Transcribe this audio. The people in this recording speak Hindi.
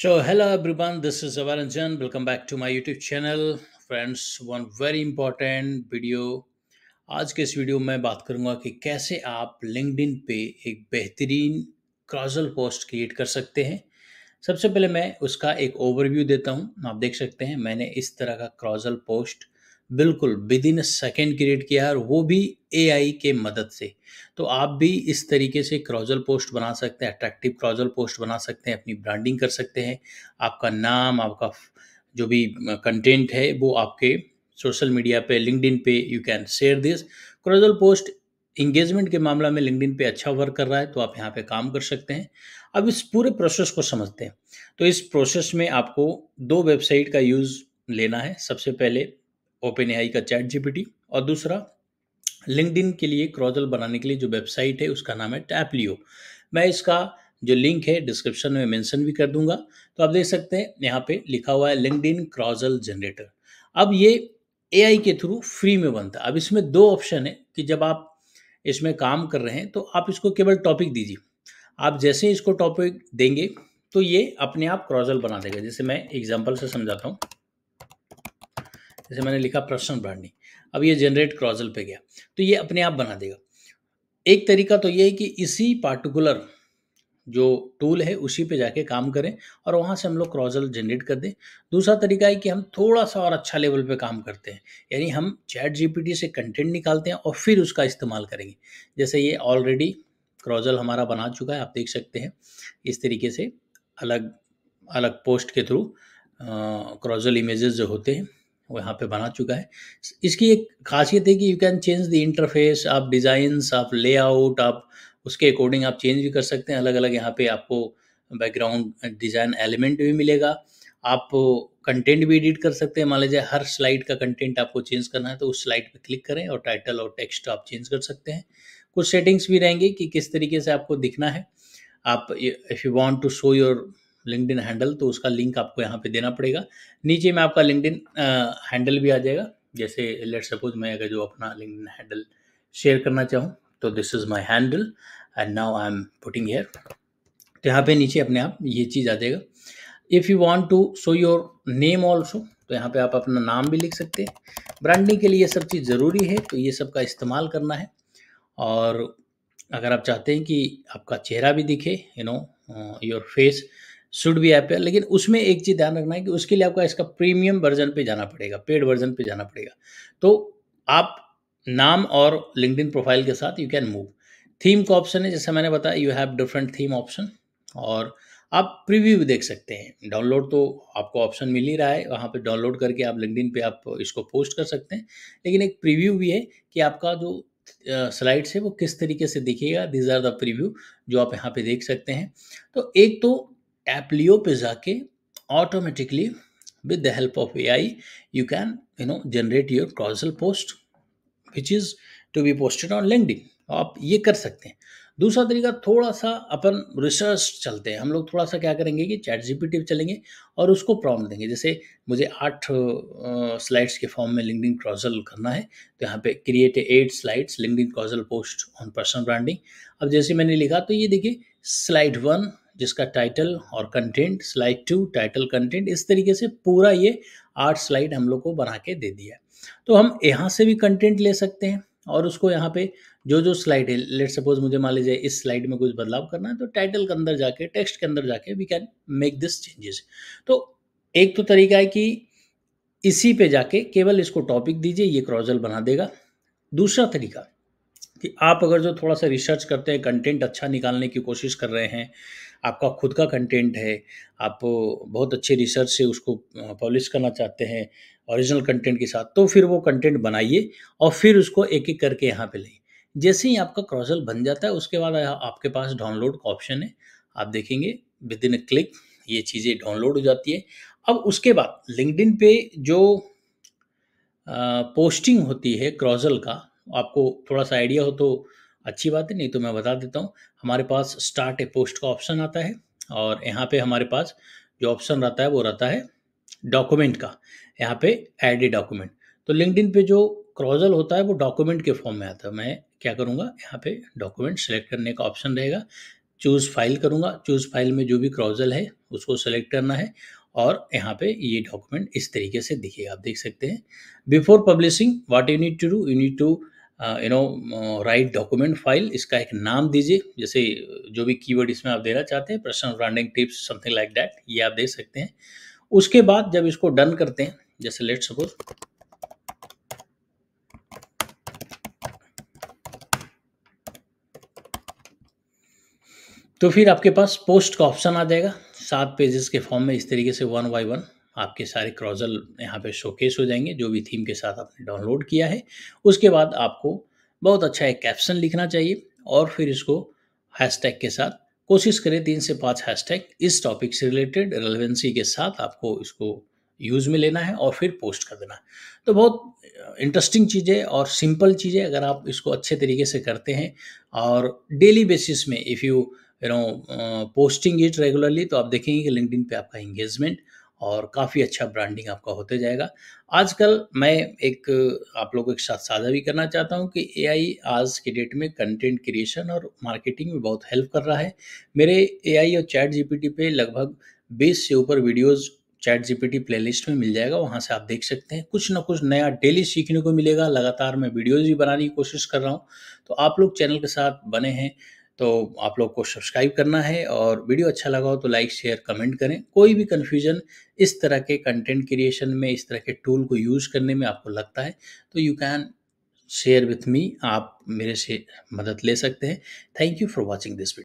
So hello everyone, this is Avaranjan. Welcome back to my YouTube channel. Friends, one very important video. आज के इस वीडियो में बात करूंगा कि कैसे आप लिंकड पे एक बेहतरीन क्रॉजल पोस्ट क्रिएट कर सकते हैं सबसे पहले मैं उसका एक ओवरव्यू देता हूं आप देख सकते हैं मैंने इस तरह का क्रॉजल पोस्ट बिल्कुल विद इन सेकेंड क्रिएट किया है और वो भी ए के मदद से तो आप भी इस तरीके से क्रॉजल पोस्ट बना सकते हैं अट्रैक्टिव क्रॉजल पोस्ट बना सकते हैं अपनी ब्रांडिंग कर सकते हैं आपका नाम आपका जो भी कंटेंट है वो आपके सोशल मीडिया पे लिंकड पे you can share this carousel post engagement के मामला में लिंकड पे अच्छा वर्क कर रहा है तो आप यहाँ पे काम कर सकते हैं अब इस पूरे प्रोसेस को समझते हैं तो इस प्रोसेस में आपको दो वेबसाइट का यूज़ लेना है सबसे पहले ओपन ए का चैट जीपीटी और दूसरा लिंकड के लिए क्रॉजल बनाने के लिए जो वेबसाइट है उसका नाम है टैपलियो मैं इसका जो लिंक है डिस्क्रिप्शन में मेंशन भी कर दूंगा तो आप देख सकते हैं यहाँ पे लिखा हुआ है लिंकड इन क्रॉजल जनरेटर अब ये ए के थ्रू फ्री में बनता है अब इसमें दो ऑप्शन है कि जब आप इसमें काम कर रहे हैं तो आप इसको केवल टॉपिक दीजिए आप जैसे इसको टॉपिक देंगे तो ये अपने आप क्रॉजल बना देगा जैसे मैं एग्जाम्पल से समझाता हूँ जैसे मैंने लिखा प्रश्न भरणी अब ये जनरेट क्रॉजल पे गया तो ये अपने आप बना देगा एक तरीका तो ये है कि इसी पार्टिकुलर जो टूल है उसी पे जाके काम करें और वहाँ से हम लोग क्रॉजल जनरेट कर दें दूसरा तरीका है कि हम थोड़ा सा और अच्छा लेवल पे काम करते हैं यानी हम चैट जीपीटी से कंटेंट निकालते हैं और फिर उसका इस्तेमाल करेंगे जैसे ये ऑलरेडी क्रॉजल हमारा बना चुका है आप देख सकते हैं इस तरीके से अलग अलग पोस्ट के थ्रू क्रॉजल इमेजेस जो होते हैं वो यहाँ पे बना चुका है इसकी एक खासियत है कि you can change the interface आप डिज़ाइंस आप लेआउट आप उसके अकॉर्डिंग आप चेंज भी कर सकते हैं अलग अलग यहाँ पे आपको बैकग्राउंड डिज़ाइन एलिमेंट भी मिलेगा आप कंटेंट भी एडिट कर सकते हैं मान लीजिए हर स्लाइड का कंटेंट आपको चेंज करना है तो उस स्लाइड पर क्लिक करें और टाइटल और टेक्स्ट आप चेंज कर सकते हैं कुछ सेटिंग्स भी रहेंगे कि किस तरीके से आपको दिखना है आप if you want to show your LinkedIn handle तो उसका लिंक आपको यहाँ पे देना पड़ेगा नीचे में आपका लिंकड हैंडल भी आ जाएगा जैसे लेट सपोज मैं अगर जो अपना लिंकड हैंडल शेयर करना चाहूँ तो this is my handle and now I am putting here तो यहाँ पे नीचे अपने आप ये चीज़ आ जाएगा if you want to show your name also तो यहाँ पे आप अपना नाम भी लिख सकते हैं ब्रांडिंग के लिए ये सब चीज़ ज़रूरी है तो ये सब का इस्तेमाल करना है और अगर आप चाहते हैं कि आपका चेहरा भी दिखे you know your face should भी ऐप लेकिन उसमें एक चीज़ ध्यान रखना है कि उसके लिए आपका इसका प्रीमियम वर्जन पे जाना पड़ेगा पेड वर्जन पे जाना पड़ेगा तो आप नाम और लिंकड प्रोफाइल के साथ यू कैन मूव थीम का ऑप्शन है जैसे मैंने बताया you have different theme option और आप प्रीव्यू भी देख सकते हैं डाउनलोड तो आपको ऑप्शन मिल ही रहा है वहाँ पे डाउनलोड करके आप लिंकड पे आप इसको पोस्ट कर सकते हैं लेकिन एक प्रीव्यू भी है कि आपका जो स्लाइड्स है वो किस तरीके से दिखेगा दिज आर द प्रीव्यू जो आप यहाँ पे देख सकते हैं तो एक तो Appleope ke automatically with the help of AI, you can you know generate your carousel post which is to be posted on LinkedIn. आप ये कर सकते हैं दूसरा तरीका थोड़ा सा अपन रिसर्च चलते हैं हम लोग थोड़ा सा क्या करेंगे कि चैट जीपीटी पे चलेंगे और उसको प्रॉम्प्ट देंगे जैसे मुझे आठ स्लाइड्स के फॉर्म में लिंकडिन क्रॉजल करना है तो यहाँ पे create eight slides LinkedIn carousel post on personal branding अब जैसे मैंने लिखा तो ये देखिए स्लाइड वन जिसका टाइटल और content slide two title content इस तरीके से पूरा ये आठ स्लाइड हम लोग को बना के दे दिया तो हम यहाँ से भी कंटेंट ले सकते हैं और उसको यहाँ पे जो जो स्लाइड है लेट सपोज मुझे मान लीजिए इस स्लाइड में कुछ बदलाव करना है तो टाइटल के अंदर जाके टेक्स्ट के अंदर जाके we can make this changes तो एक तो तरीका है कि इसी पे जाके केवल इसको टॉपिक दीजिए ये क्रॉजल बना देगा दूसरा तरीका कि आप अगर जो थोड़ा सा रिसर्च करते हैं कंटेंट अच्छा निकालने की कोशिश कर रहे हैं आपका खुद का कंटेंट है आप बहुत अच्छे रिसर्च से उसको पब्लिश करना चाहते हैं ओरिजिनल कंटेंट के साथ तो फिर वो कंटेंट बनाइए और फिर उसको एक एक करके यहाँ पे लें जैसे ही आपका क्रॉसल बन जाता है उसके बाद आपके पास डाउनलोड का ऑप्शन है आप देखेंगे विद इन क्लिक ये चीज़ें डाउनलोड हो जाती है अब उसके बाद लिंकड पे जो आ, पोस्टिंग होती है क्रॉजल का आपको थोड़ा सा आइडिया हो तो अच्छी बात है नहीं तो मैं बता देता हूँ हमारे पास स्टार्ट ए पोस्ट का ऑप्शन आता है और यहाँ पे हमारे पास जो ऑप्शन रहता है वो रहता है डॉक्यूमेंट का यहाँ पे एड ए डॉक्यूमेंट तो लिंकड पे जो क्रॉजल होता है वो डॉक्यूमेंट के फॉर्म में आता है मैं क्या करूँगा यहाँ पे डॉक्यूमेंट सेलेक्ट करने का ऑप्शन रहेगा चूज़ फाइल करूँगा चूज़ फाइल में जो भी क्रॉजल है उसको सेलेक्ट करना है और यहाँ पे ये डॉक्यूमेंट इस तरीके से दिखेगा आप देख सकते हैं before publishing what you need to do you need to you know write document file इसका एक नाम दीजिए जैसे जो भी कीवर्ड इसमें आप देना चाहते हैं personal branding tips something like that ये आप दे सकते हैं उसके बाद जब इसको डन करते हैं जैसे लेट सपोज तो फिर आपके पास पोस्ट का ऑप्शन आ जाएगा सात पेजेस के फॉर्म में इस तरीके से वन बाई वन आपके सारे क्रॉजल यहाँ पे शोकेस हो जाएंगे जो भी थीम के साथ आपने डाउनलोड किया है उसके बाद आपको बहुत अच्छा एक कैप्शन लिखना चाहिए और फिर इसको हैशटैग के साथ कोशिश करें तीन से पाँच हैशटैग इस टॉपिक से रिलेटेड रेलिवेंसी के साथ आपको इसको यूज़ में लेना है और फिर पोस्ट कर देना तो बहुत इंटरेस्टिंग चीज़ें और सिंपल चीज़ें अगर आप इसको अच्छे तरीके से करते हैं और डेली बेसिस में if you you know posting it regularly तो आप देखेंगे कि लिंकडिन पे आपका इंगेजमेंट और काफ़ी अच्छा ब्रांडिंग आपका होते जाएगा आजकल मैं एक आप लोगों के साथ साझा भी करना चाहता हूँ कि ए आज के डेट में कंटेंट क्रिएशन और मार्केटिंग में बहुत हेल्प कर रहा है मेरे ए और चैट जी पे लगभग बीस से ऊपर वीडियोज़ चैट जीपीटी प्लेलिस्ट में मिल जाएगा वहाँ से आप देख सकते हैं कुछ ना कुछ नया डेली सीखने को मिलेगा लगातार मैं वीडियोज़ भी बनाने की कोशिश कर रहा हूँ तो आप लोग चैनल के साथ बने हैं तो आप लोग को सब्सक्राइब करना है और वीडियो अच्छा लगा हो तो लाइक शेयर कमेंट करें कोई भी कन्फ्यूजन इस तरह के कंटेंट क्रिएशन में इस तरह के टूल को यूज़ करने में आपको लगता है तो you can share with me आप मेरे से मदद ले सकते हैं thank you for watching this video